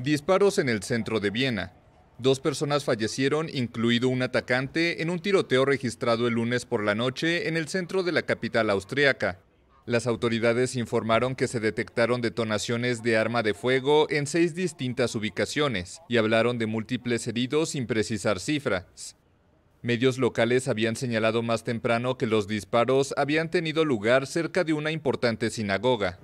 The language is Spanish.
Disparos en el centro de Viena. Dos personas fallecieron, incluido un atacante, en un tiroteo registrado el lunes por la noche en el centro de la capital austríaca. Las autoridades informaron que se detectaron detonaciones de arma de fuego en seis distintas ubicaciones y hablaron de múltiples heridos sin precisar cifras. Medios locales habían señalado más temprano que los disparos habían tenido lugar cerca de una importante sinagoga.